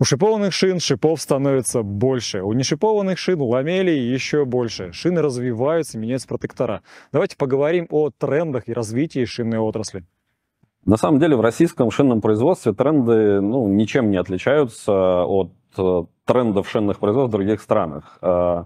У шипованных шин шипов становится больше, у нешипованных шин ламелей еще больше. Шины развиваются, меняются протектора. Давайте поговорим о трендах и развитии шинной отрасли. На самом деле в российском шинном производстве тренды ну, ничем не отличаются от э, трендов шинных производств в других странах. Э,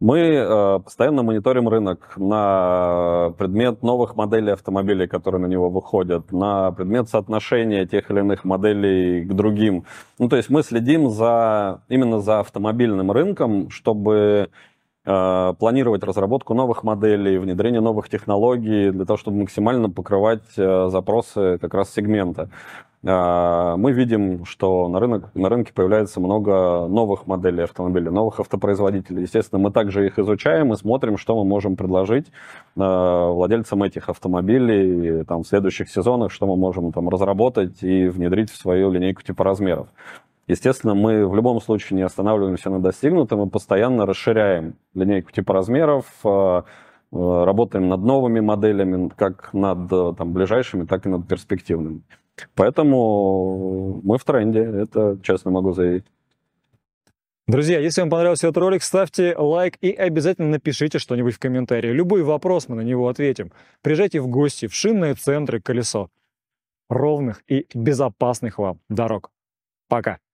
мы э, постоянно мониторим рынок на предмет новых моделей автомобилей, которые на него выходят, на предмет соотношения тех или иных моделей к другим. Ну, то есть мы следим за, именно за автомобильным рынком, чтобы э, планировать разработку новых моделей, внедрение новых технологий для того, чтобы максимально покрывать э, запросы как раз сегмента. А, мы видим, что на, рынок, на рынке появляется много новых моделей автомобилей, новых автопроизводителей. Естественно, мы также их изучаем и смотрим, что мы можем предложить а, владельцам этих автомобилей там, в следующих сезонах, что мы можем там, разработать и внедрить в свою линейку типоразмеров. Естественно, мы в любом случае не останавливаемся на достигнутом и постоянно расширяем линейку типоразмеров, а, работаем над новыми моделями, как над э, там, ближайшими, так и над перспективными. Поэтому мы в тренде, это честно могу заявить. Друзья, если вам понравился этот ролик, ставьте лайк и обязательно напишите что-нибудь в комментарии. Любой вопрос мы на него ответим. Приезжайте в гости в шинные центры «Колесо». Ровных и безопасных вам дорог. Пока.